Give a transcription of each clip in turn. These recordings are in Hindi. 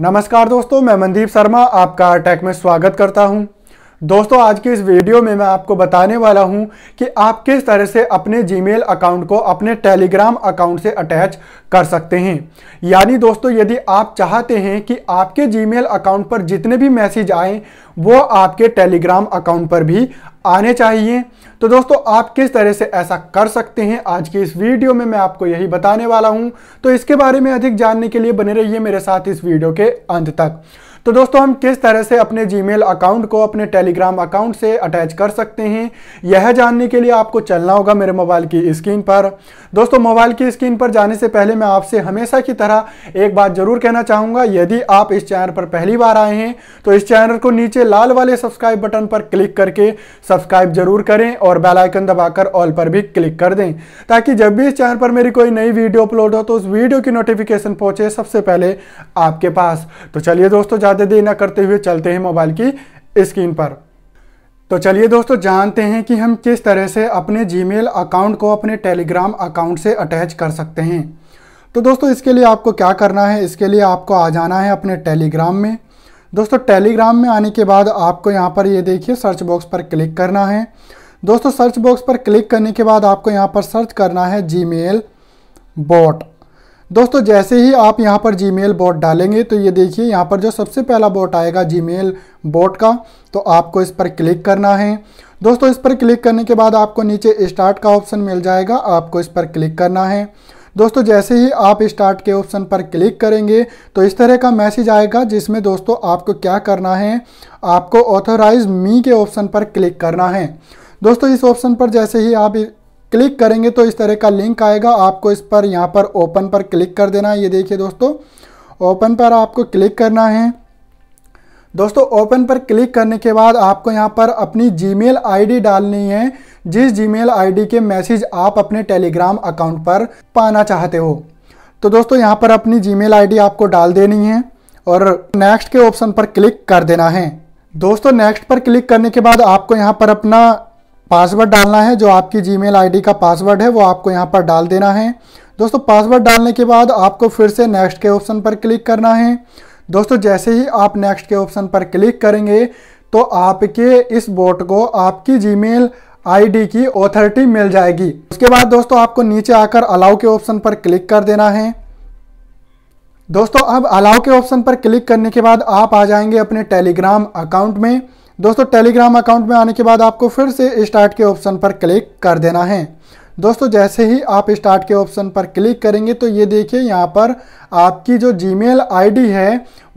नमस्कार दोस्तों मैं मनदीप शर्मा आपका टेक में स्वागत करता हूं दोस्तों आज के इस वीडियो में मैं आपको बताने वाला हूं कि आप किस तरह से अपने जीमेल अकाउंट को अपने टेलीग्राम अकाउंट से अटैच कर सकते हैं यानी दोस्तों यदि आप चाहते हैं कि आपके जीमेल अकाउंट पर जितने भी मैसेज आएँ वो आपके टेलीग्राम अकाउंट पर भी आने चाहिए तो दोस्तों आप किस तरह से ऐसा कर सकते हैं आज की इस वीडियो में मैं आपको यही बताने वाला हूं तो इसके बारे में अधिक जानने के लिए बने रहिए मेरे साथ इस वीडियो के अंत तक तो दोस्तों हम किस तरह से अपने जीमेल अकाउंट को अपने टेलीग्राम अकाउंट से अटैच कर सकते हैं यह जानने के लिए आपको चलना होगा मेरे मोबाइल की स्क्रीन पर दोस्तों मोबाइल की स्क्रीन पर जाने से पहले मैं आपसे हमेशा की तरह एक बात जरूर कहना चाहूँगा यदि आप इस चैनल पर पहली बार आए हैं तो इस चैनल को नीचे लाल वाले सब्सक्राइब बटन पर क्लिक करके सब्सक्राइब जरूर करें और बेल आइकन दबाकर ऑल पर भी क्लिक कर दें ताकि जब भी इस चैनल पर मेरी कोई नई वीडियो अपलोड हो तो उस वीडियो की नोटिफिकेशन पहुंचे सबसे पहले आपके पास तो चलिए दोस्तों ज़्यादा देर ना करते हुए चलते हैं मोबाइल की स्क्रीन पर तो चलिए दोस्तों जानते हैं कि हम किस तरह से अपने जीमेल अकाउंट को अपने टेलीग्राम अकाउंट से अटैच कर सकते हैं तो दोस्तों इसके लिए आपको क्या करना है इसके लिए आपको आ जाना है अपने टेलीग्राम में दोस्तों टेलीग्राम में आने के बाद आपको यहाँ पर ये देखिए सर्च बॉक्स पर क्लिक करना है दोस्तों सर्च बॉक्स पर क्लिक करने के बाद आपको यहाँ पर सर्च करना है जी मेल बॉट दोस्तों जैसे ही आप यहाँ पर जी मेल बॉट डालेंगे तो ये देखिए यहाँ पर जो सबसे पहला बॉट आएगा जी मेल बॉट का तो आपको इस पर क्लिक करना है दोस्तों इस पर क्लिक करने के बाद आपको नीचे स्टार्ट का ऑप्शन मिल जाएगा आपको इस पर क्लिक करना है दोस्तों जैसे ही आप स्टार्ट के ऑप्शन पर क्लिक करेंगे तो इस तरह का मैसेज आएगा जिसमें दोस्तों आपको क्या करना है आपको ऑथोराइज मी के ऑप्शन पर क्लिक करना है दोस्तों इस ऑप्शन पर जैसे ही आप क्लिक करेंगे तो इस तरह का लिंक आएगा आपको इस पर यहाँ पर ओपन पर क्लिक कर देना है ये देखिए दोस्तों ओपन पर आपको क्लिक करना है दोस्तों ओपन पर क्लिक करने के बाद आपको यहाँ पर अपनी जीमेल आईडी डालनी है जिस जीमेल आईडी के मैसेज आप अपने टेलीग्राम अकाउंट पर पाना चाहते हो तो दोस्तों यहाँ पर अपनी जीमेल आईडी आपको डाल देनी है और नेक्स्ट के ऑप्शन पर क्लिक कर देना है दोस्तों नेक्स्ट पर क्लिक करने के बाद आपको यहाँ पर अपना पासवर्ड डालना है जो आपकी जी मेल का पासवर्ड है वो आपको यहाँ पर डाल देना है दोस्तों पासवर्ड डालने के बाद आपको फिर से नेक्स्ट के ऑप्शन पर क्लिक करना है दोस्तों जैसे ही आप नेक्स्ट के ऑप्शन पर क्लिक करेंगे तो आपके इस बोट को आपकी जी मेल की ऑथोरिटी मिल जाएगी उसके बाद दोस्तों आपको नीचे आकर अलाउ के ऑप्शन पर क्लिक कर देना है दोस्तों अब अलाउ के ऑप्शन पर क्लिक करने के बाद आप आ जाएंगे अपने टेलीग्राम अकाउंट में दोस्तों टेलीग्राम अकाउंट में आने के बाद आपको फिर से स्टार्ट के ऑप्शन पर क्लिक कर देना है दोस्तों जैसे ही आप स्टार्ट के ऑप्शन पर क्लिक करेंगे तो ये देखिए यहाँ पर आपकी जो जी मेल है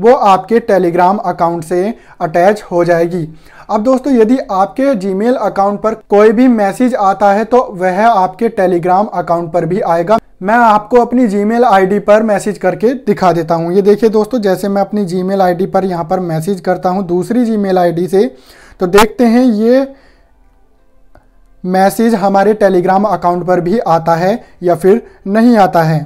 वो आपके टेलीग्राम अकाउंट से अटैच हो जाएगी अब दोस्तों यदि आपके जी अकाउंट पर कोई भी मैसेज आता है तो वह आपके टेलीग्राम अकाउंट पर भी आएगा मैं आपको अपनी जी मेल पर मैसेज करके दिखा देता हूँ ये देखिए दोस्तों जैसे मैं अपनी जी मेल पर यहाँ पर मैसेज करता हूँ दूसरी जी मेल से तो देखते हैं ये मैसेज हमारे टेलीग्राम अकाउंट पर भी आता है या फिर नहीं आता है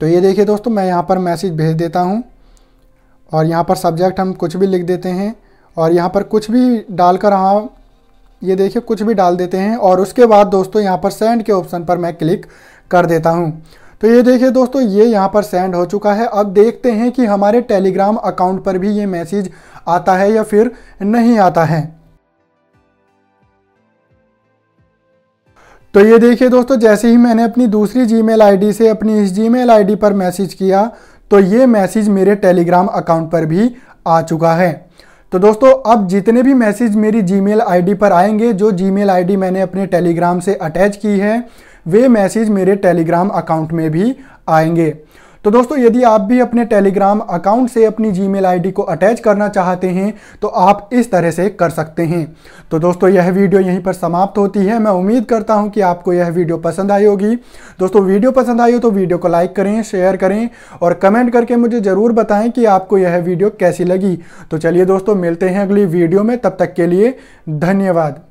तो ये देखिए दोस्तों मैं यहाँ पर मैसेज भेज देता हूँ और यहाँ पर सब्जेक्ट हम कुछ भी लिख देते हैं और यहाँ पर कुछ भी डालकर हम ये देखिए कुछ भी डाल देते हैं और उसके बाद दोस्तों यहाँ पर सेंड के ऑप्शन पर मैं क्लिक कर देता हूँ तो ये देखिए दोस्तों ये यहाँ पर सेंड हो चुका है अब देखते हैं कि हमारे टेलीग्राम अकाउंट पर भी ये मैसेज आता है या फिर नहीं आता है तो ये देखिए दोस्तों जैसे ही मैंने अपनी दूसरी जीमेल आईडी से अपनी इस जीमेल आईडी पर मैसेज किया तो ये मैसेज मेरे टेलीग्राम अकाउंट पर भी आ चुका है तो दोस्तों अब जितने भी मैसेज मेरी जीमेल आईडी पर आएंगे जो जीमेल आईडी मैंने अपने टेलीग्राम से अटैच की है वे मैसेज मेरे टेलीग्राम अकाउंट में भी आएंगे तो दोस्तों यदि आप भी अपने टेलीग्राम अकाउंट से अपनी जी मेल को अटैच करना चाहते हैं तो आप इस तरह से कर सकते हैं तो दोस्तों यह वीडियो यहीं पर समाप्त होती है मैं उम्मीद करता हूँ कि आपको यह वीडियो पसंद आई होगी दोस्तों वीडियो पसंद आई हो तो वीडियो को लाइक करें शेयर करें और कमेंट करके मुझे ज़रूर बताएं कि आपको यह वीडियो कैसी लगी तो चलिए दोस्तों मिलते हैं अगली वीडियो में तब तक के लिए धन्यवाद